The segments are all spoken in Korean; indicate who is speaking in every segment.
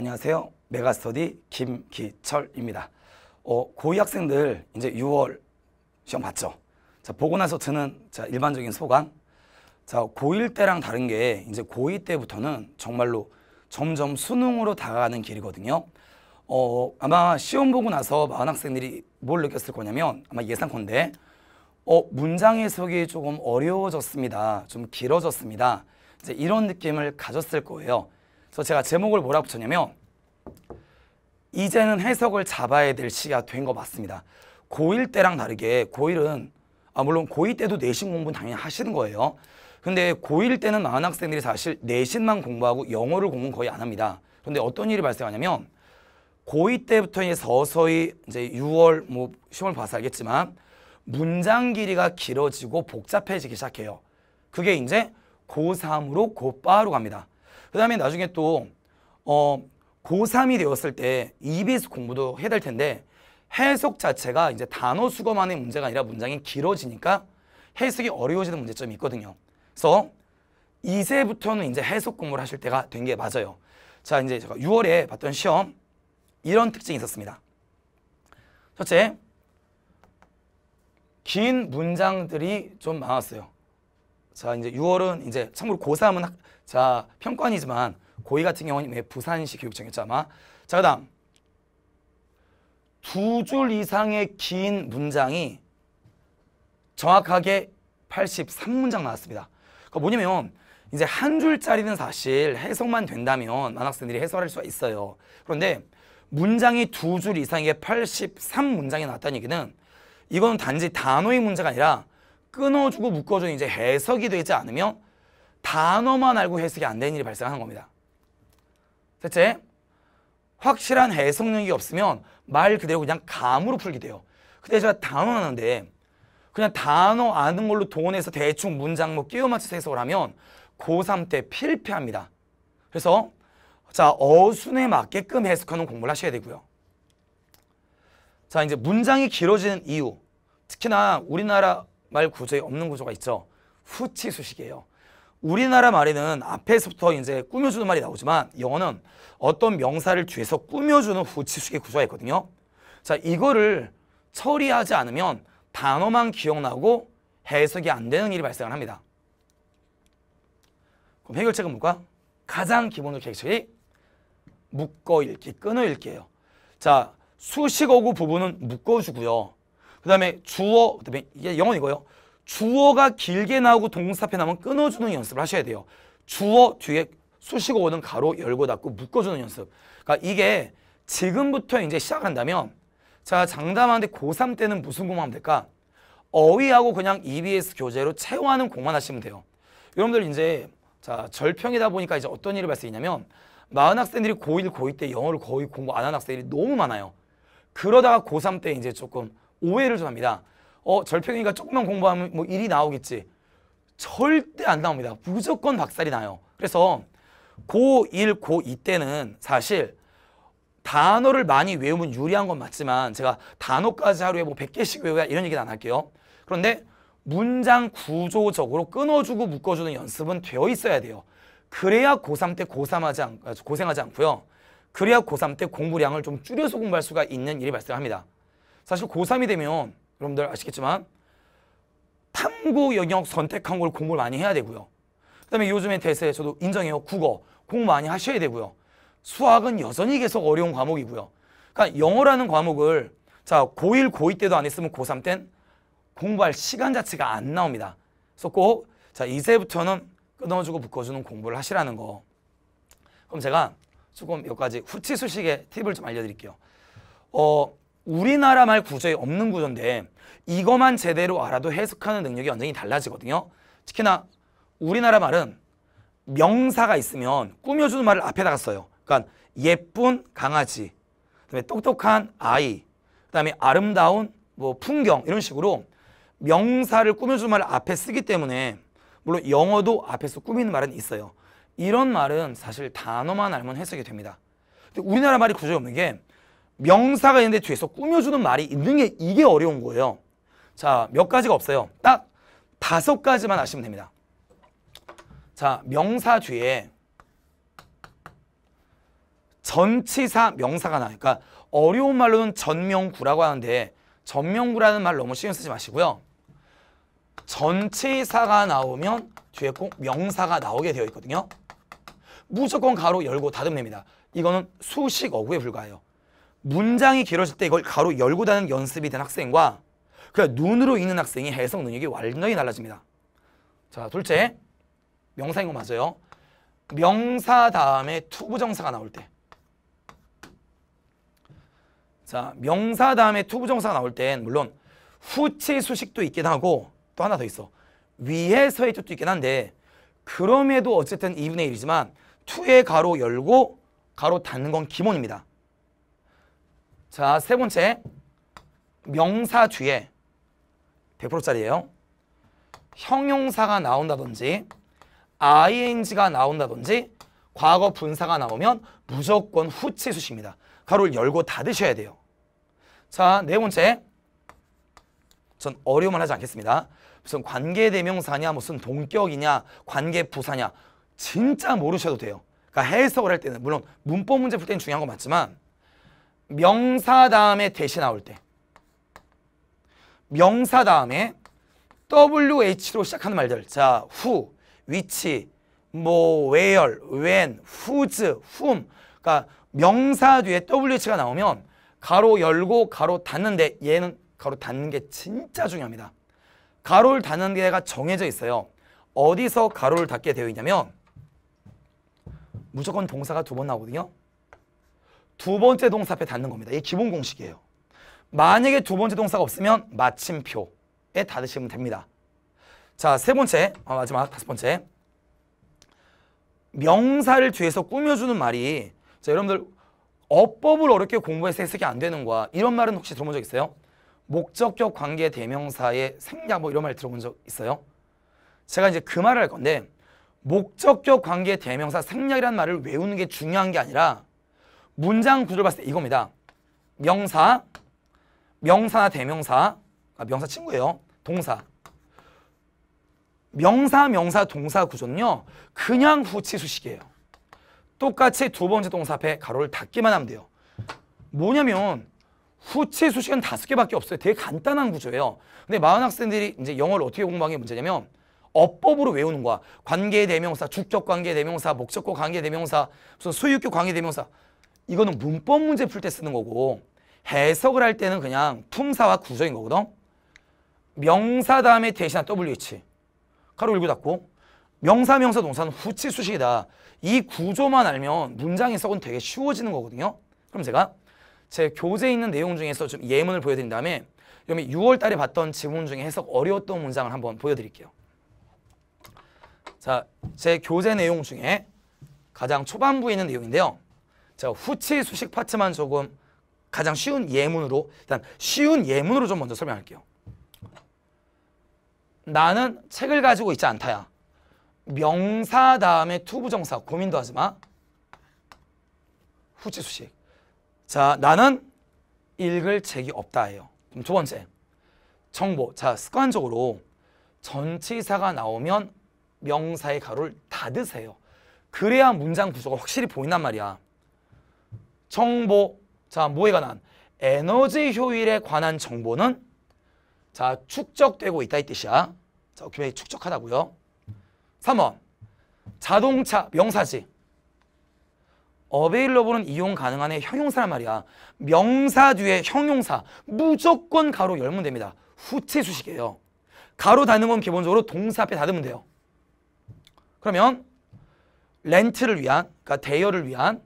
Speaker 1: 안녕하세요. 메가스터디 김기철입니다. 어, 고2 학생들 이제 6월 시험 봤죠? 자, 보고 나서 드는 자, 일반적인 소감. 자, 고1 때랑 다른 게 이제 고2 때부터는 정말로 점점 수능으로 다가가는 길이거든요. 어, 아마 시험 보고 나서 많은 학생들이 뭘 느꼈을 거냐면 아마 예상컨대 어, 문장 해석이 조금 어려워졌습니다. 좀 길어졌습니다. 이제 이런 느낌을 가졌을 거예요. 그래서 제가 제목을 뭐라 붙였냐면 이제는 해석을 잡아야 될 시기가 된 것같습니다 고1 때랑 다르게 고1은 아 물론 고2 때도 내신 공부 당연히 하시는 거예요. 근데 고1 때는 많은 학생들이 사실 내신만 공부하고 영어를 공부 거의 안 합니다. 그데 어떤 일이 발생하냐면 고2 때부터 이제 서서히 이제 6월 뭐 시험을 봐서 알겠지만 문장 길이가 길어지고 복잡해지기 시작해요. 그게 이제 고3으로 곧바로 갑니다. 그 다음에 나중에 또 어, 고3이 되었을 때 EBS 공부도 해야 될 텐데 해석 자체가 이제 단어 수거만의 문제가 아니라 문장이 길어지니까 해석이 어려워지는 문제점이 있거든요. 그래서 이제부터는 이제 해석 공부를 하실 때가 된 게 맞아요. 자, 이제 제가 6월에 봤던 시험 이런 특징이 있었습니다. 첫째, 긴 문장들이 좀 많았어요. 자 이제 6월은 이제 참고로 고3은 학, 자 평관이지만 고2 같은 경우는 왜 부산시 교육청이었죠 아마. 자 그다음 두 줄 이상의 긴 문장이 정확하게 83문장 나왔습니다. 그 뭐냐면 이제 한 줄짜리는 사실 해석만 된다면 만학생들이 해설할 수가 있어요. 그런데 문장이 두 줄 이상의 83문장이 나왔다는 얘기는 이건 단지 단어의 문제가 아니라 끊어주고 묶어주는 이제 해석이 되지 않으면 단어만 알고 해석이 안 되는 일이 발생하는 겁니다. 셋째, 확실한 해석 력이 없으면 말 그대로 그냥 감으로 풀게 돼요. 근데 제가 단어 하는데 그냥 단어 아는 걸로 돈에서 대충 문장 뭐 끼워 맞춰서 해석을 하면 고3 때 필패합니다. 그래서 자 어순에 맞게끔 해석하는 공부를 하셔야 되고요. 자 이제 문장이 길어지는 이유 특히나 우리나라 말 구조에 없는 구조가 있죠. 후치수식이에요. 우리나라 말에는 앞에서부터 이제 꾸며주는 말이 나오지만 영어는 어떤 명사를 뒤에서 꾸며주는 후치수식의 구조가 있거든요. 자, 이거를 처리하지 않으면 단어만 기억나고 해석이 안 되는 일이 발생을 합니다. 그럼 해결책은 뭘까? 가장 기본적 해결책이 묶어 읽기, 끊어 읽기예요. 자, 수식어구 부분은 묶어주고요. 그다음에 주어, 그다음에 이게 영어 이거요. 주어가 길게 나오고 동사 앞에 나오면 끊어주는 연습을 하셔야 돼요. 주어 뒤에 수식어 오는 가로 열고 닫고 묶어주는 연습. 그러니까 이게 지금부터 이제 시작한다면 자 장담하는데 고3 때는 무슨 공부하면 될까? 어휘하고 그냥 EBS 교재로 채워하는 공만 하시면 돼요. 여러분들 이제 자 절평이다 보니까 이제 어떤 일이 발생했냐면 많은 학생들이 고1, 고2 때 영어를 거의 공부 안한 학생들이 너무 많아요. 그러다가 고3 때 이제 조금 오해를 좀 합니다. 어, 절평이가 조금만 공부하면 뭐 일이 나오겠지. 절대 안 나옵니다. 무조건 박살이 나요. 그래서 고1, 고2 때는 사실 단어를 많이 외우면 유리한 건 맞지만 제가 단어까지 하루에 뭐 100개씩 외워야 이런 얘기는 안 할게요. 그런데 문장 구조적으로 끊어주고 묶어주는 연습은 되어 있어야 돼요. 그래야 고3 때 고삼하지 않, 아, 고생하지 않고요. 그래야 고3 때 공부량을 좀 줄여서 공부할 수가 있는 일이 발생합니다. 사실 고3이 되면 여러분들 아시겠지만 탐구 영역 선택한 걸 공부를 많이 해야 되고요. 그다음에 요즘에 대세 저도 인정해요. 국어 공부 많이 하셔야 되고요. 수학은 여전히 계속 어려운 과목이고요. 그러니까 영어라는 과목을 자 고1, 고2 때도 안 했으면 고3 땐 공부할 시간 자체가 안 나옵니다. 그래서 꼭 자, 이제부터는 끊어주고 묶어주는 공부를 하시라는 거. 그럼 제가 조금 몇 가지 후치 수식의 팁을 좀 알려드릴게요. 어, 우리나라 말 구조에 없는 구조인데 이것만 제대로 알아도 해석하는 능력이 완전히 달라지거든요. 특히나 우리나라 말은 명사가 있으면 꾸며주는 말을 앞에다가 써요. 그러니까 예쁜 강아지, 그다음에 똑똑한 아이, 그다음에 아름다운 뭐 풍경 이런 식으로 명사를 꾸며주는 말을 앞에 쓰기 때문에 물론 영어도 앞에서 꾸미는 말은 있어요. 이런 말은 사실 단어만 알면 해석이 됩니다. 근데 우리나라 말이 구조에 없는 게 명사가 있는데 뒤에서 꾸며주는 말이 있는 게 이게 어려운 거예요. 자, 몇 가지가 없어요. 딱 다섯 가지만 아시면 됩니다. 자, 명사 뒤에 전치사 명사가 나니까 그러니까 어려운 말로는 전명구라고 하는데 전명구라는 말 너무 신경 쓰지 마시고요. 전치사가 나오면 뒤에 꼭 명사가 나오게 되어 있거든요. 무조건 가로 열고 닫으면 됩니다. 이거는 수식어구에 불과해요. 문장이 길어질 때 이걸 가로 열고 다는 연습이 된 학생과 그 눈으로 읽는 학생이 해석 능력이 완전히 달라집니다. 자, 둘째, 명사인 거 맞아요. 명사 다음에 투부정사가 나올 때. 자, 명사 다음에 투부정사가 나올 땐 물론 후치 수식도 있긴 하고 또 하나 더 있어. 위에서의 뜻도 있긴 한데 그럼에도 어쨌든 2분의 1이지만 투의 가로 열고 가로 닫는 건 기본입니다. 자, 세 번째. 명사 뒤에 100%짜리예요. 형용사가 나온다든지 ing가 나온다든지 과거 분사가 나오면 무조건 후치수식입니다. 가로를 열고 닫으셔야 돼요. 자, 네 번째. 전 어려움을 하지 않겠습니다. 무슨 관계대명사냐, 무슨 동격이냐, 관계부사냐 진짜 모르셔도 돼요. 그러니까 해석을 할 때는 물론 문법 문제 풀 때는 중요한 거 맞지만 명사 다음에 대시 나올 때 명사 다음에 WH로 시작하는 말들 자, who, which, 뭐, where, when, whose, whom 그러니까 명사 뒤에 WH가 나오면 가로 열고 가로 닫는데 얘는 가로 닫는 게 진짜 중요합니다. 가로를 닫는 게가 정해져 있어요. 어디서 가로를 닫게 되어 있냐면 무조건 동사가 두 번 나오거든요. 두 번째 동사 앞에 닿는 겁니다. 이게 기본 공식이에요. 만약에 두 번째 동사가 없으면 마침표에 닫으시면 됩니다. 자, 세 번째, 어, 마지막 다섯 번째. 명사를 뒤에서 꾸며주는 말이 자, 여러분들 어법을 어렵게 공부해서 해석이 안 되는 거야. 이런 말은 혹시 들어본 적 있어요? 목적격 관계 대명사의 생략 뭐 이런 말 들어본 적 있어요? 제가 이제 그 말을 할 건데 목적격 관계 대명사 생략이라는 말을 외우는 게 중요한 게 아니라 문장 구조를 봤을 때 이겁니다. 명사, 명사나 대명사, 아, 명사 친구예요. 동사. 명사, 명사, 동사 구조는요. 그냥 후치수식이에요. 똑같이 두 번째 동사 앞에 가로를 닫기만 하면 돼요. 뭐냐면 후치수식은 다섯 개밖에 없어요. 되게 간단한 구조예요. 근데 많은 학생들이 이제 영어를 어떻게 공부하는 게 문제냐면 어법으로 외우는 거야. 관계 대명사, 주적 관계 대명사, 목적격 관계 대명사, 무슨 수유격 관계 대명사 이거는 문법 문제 풀 때 쓰는 거고 해석을 할 때는 그냥 품사와 구조인 거거든. 명사 다음에 대신한 WH. 가로 일고 닫고 명사, 명사, 동사는 후치 수식이다. 이 구조만 알면 문장 해석은 되게 쉬워지는 거거든요. 그럼 제가 제 교재에 있는 내용 중에서 좀 예문을 보여드린 다음에 여러분 6월 달에 봤던 지문 중에 해석 어려웠던 문장을 한번 보여드릴게요. 자, 제 교재 내용 중에 가장 초반부에 있는 내용인데요. 자, 후치 수식 파트만 조금 가장 쉬운 예문으로 일단 쉬운 예문으로 좀 먼저 설명할게요. 나는 책을 가지고 있지 않다야. 명사 다음에 투부정사 고민도 하지 마. 후치 수식. 자, 나는 읽을 책이 없다예요. 그럼 두 번째. 정보. 자, 습관적으로 전치사가 나오면 명사의 가로를 닫으세요. 그래야 문장 구조가 확실히 보인단 말이야. 정보, 자모에 관한 에너지 효율에 관한 정보는 자 축적되고 있다 이 뜻이야. 자 오케이 축적하다고요. 3번 자동차 명사지. 어베일러블은 이용 가능한의 형용사란 말이야. 명사 뒤에 형용사 무조건 가로 열면 됩니다. 후체 수식이에요. 가로 닫는 건 기본적으로 동사 앞에 닫으면 돼요. 그러면 렌트를 위한, 그러니까 대여를 위한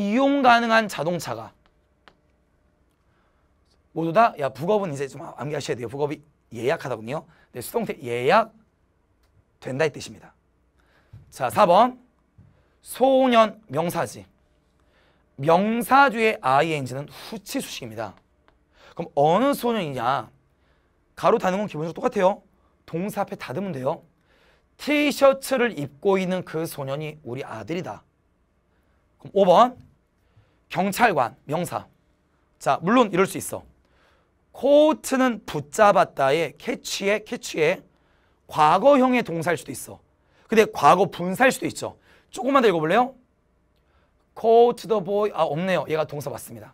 Speaker 1: 이용 가능한 자동차가 모두 다야 북업은 이제 좀 암기하셔야 돼요. 북업이 예약하다군요. 네, 수동태 예약 된다 이 뜻입니다. 자, 4번 소년 명사지. 명사 뒤에 ing는 후치 수식입니다. 그럼 어느 소년이냐? 가로 다는 건 기본적으로 똑같아요. 동사 앞에 닫으면 돼요. 티셔츠를 입고 있는 그 소년이 우리 아들이다. 그럼 5번 경찰관 명사 자 물론 이럴 수 있어 코트는 붙잡았다의 캐치에캐치에 과거형의 동사일 수도 있어 근데 과거 분사일 수도 있죠 조금만 더 읽어볼래요? Caught the boy 아 없네요 얘가 동사 맞습니다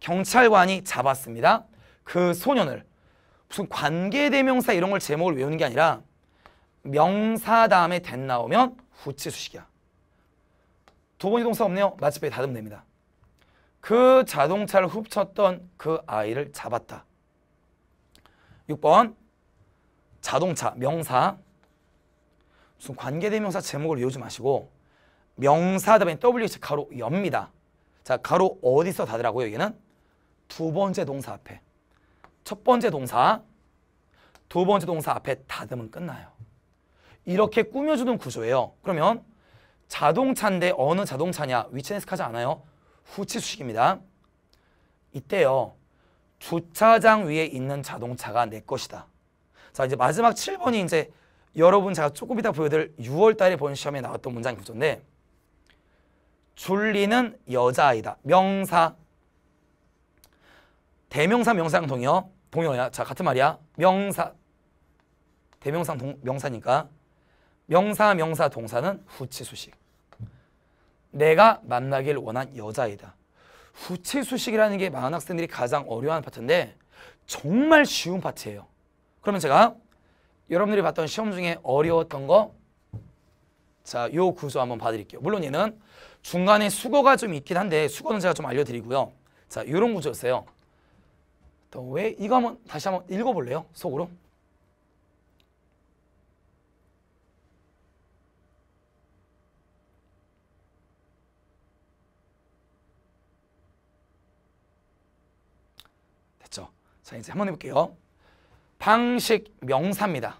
Speaker 1: 경찰관이 잡았습니다 그 소년을 무슨 관계대명사 이런 걸 제목을 외우는 게 아니라 명사 다음에 된 나오면 후치 수식이야 두 번이 동사 없네요. 마치표에 닫으면 됩니다. 그 자동차를 훔쳤던 그 아이를 잡았다. 6번 자동차 명사 무슨 관계대명사 제목을 외우지 마시고 명사 답에 WH 가로 엽니다. 자 가로 어디서 닫으라고요? 얘는 두 번째 동사 앞에 첫 번째 동사 두 번째 동사 앞에 닫으면 끝나요. 이렇게 꾸며주는 구조예요. 그러면 자동차인데 어느 자동차냐 위치에서 하지 않아요. 후치수식입니다. 이때요. 주차장 위에 있는 자동차가 내 것이다. 자 이제 마지막 7번이 이제 여러분 제가 조금 이따 보여드릴 6월달에 본 시험에 나왔던 문장 구조인데 줄리는 여자아이다. 명사 대명사 명사랑 동요 동요야 자 같은 말이야 명사 대명사 명사니까 명사 명사 동사는 후치수식 내가 만나길 원한 여자이다. 후체 수식이라는 게 많은 학생들이 가장 어려워하는 파트인데 정말 쉬운 파트예요. 그러면 제가 여러분들이 봤던 시험 중에 어려웠던 거 자, 요 구조 한번 봐드릴게요. 물론 얘는 중간에 수거가 좀 있긴 한데 수거는 제가 좀 알려드리고요. 자, 요런 구조였어요. 또왜 이거 한번 다시 한번 읽어볼래요? 속으로. 자 이제 한번 해볼게요. 방식 명사입니다.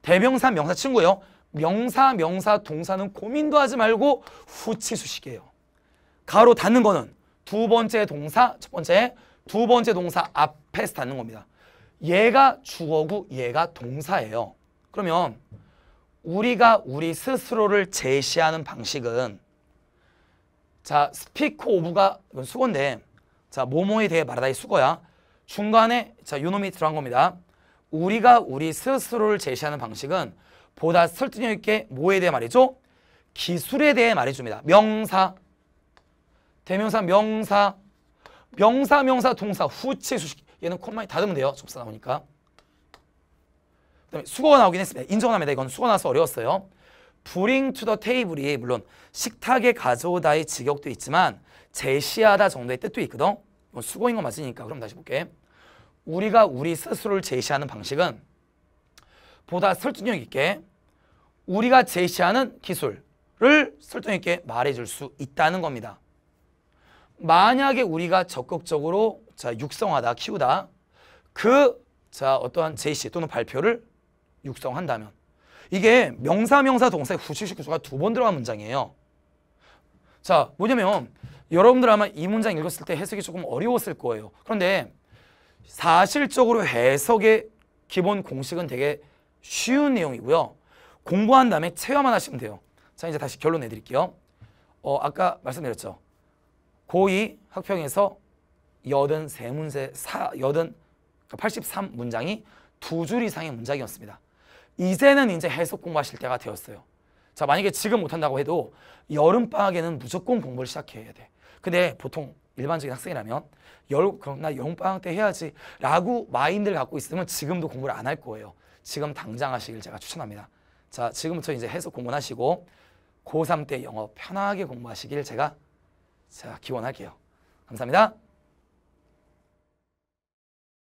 Speaker 1: 대명사 명사 친구예요. 명사 명사 동사는 고민도 하지 말고 후치수식이에요. 가로 닿는 거는 두 번째 동사 첫 번째 두 번째 동사 앞에서 닿는 겁니다. 얘가 주어고 얘가 동사예요. 그러면 우리가 우리 스스로를 제시하는 방식은 자스피커 오브가 이건 수건데 자 모모에 대해 말하다의 수거야 중간에 자 요놈이 들어간 겁니다. 우리가 우리 스스로를 제시하는 방식은 보다 설득력 있게 뭐에 대해 말이죠? 기술에 대해 말해줍니다. 명사, 대명사, 명사, 명사, 명사, 동사, 후치, 수식 얘는 콤마에 다듬으면 돼요. 접사 나오니까. 그다음에 수거가 나오긴 했습니다. 인정합니다. 이건 수거 나서 어려웠어요. bring to the table이 물론 식탁에 가져오다의 직역도 있지만 제시하다 정도의 뜻도 있거든. 뭐 수고인 거 맞으니까 그럼 다시 볼게. 우리가 우리 스스로를 제시하는 방식은 보다 설득력 있게 우리가 제시하는 기술을 설득력 있게 말해줄 수 있다는 겁니다. 만약에 우리가 적극적으로 자 육성하다 키우다 그자 어떠한 제시 또는 발표를 육성한다면 이게 명사 명사 동사의 99구조가 두 번 들어간 문장이에요. 자 뭐냐면 여러분들 아마 이 문장 읽었을 때 해석이 조금 어려웠을 거예요. 그런데 사실적으로 해석의 기본 공식은 되게 쉬운 내용이고요. 공부한 다음에 체험만 하시면 돼요. 자 이제 다시 결론 내드릴게요. 어, 아까 말씀드렸죠. 고2 학평에서 83문제, 4, 8 3문장이두 줄 이상의 문장이었습니다. 이제는 이제 해석 공부하실 때가 되었어요. 자 만약에 지금 못한다고 해도 여름방학에는 무조건 공부를 시작해야 돼. 근데 보통 일반적인 학생이라면 열, 그럼 나여방학때 해야지 라고 마인드를 갖고 있으면 지금도 공부를 안 할 거예요. 지금 당장 하시길 제가 추천합니다. 자, 지금부터 이제 해석 공부하시고 고3 때 영어 편하게 공부하시길 제가 제 기원할게요. 감사합니다.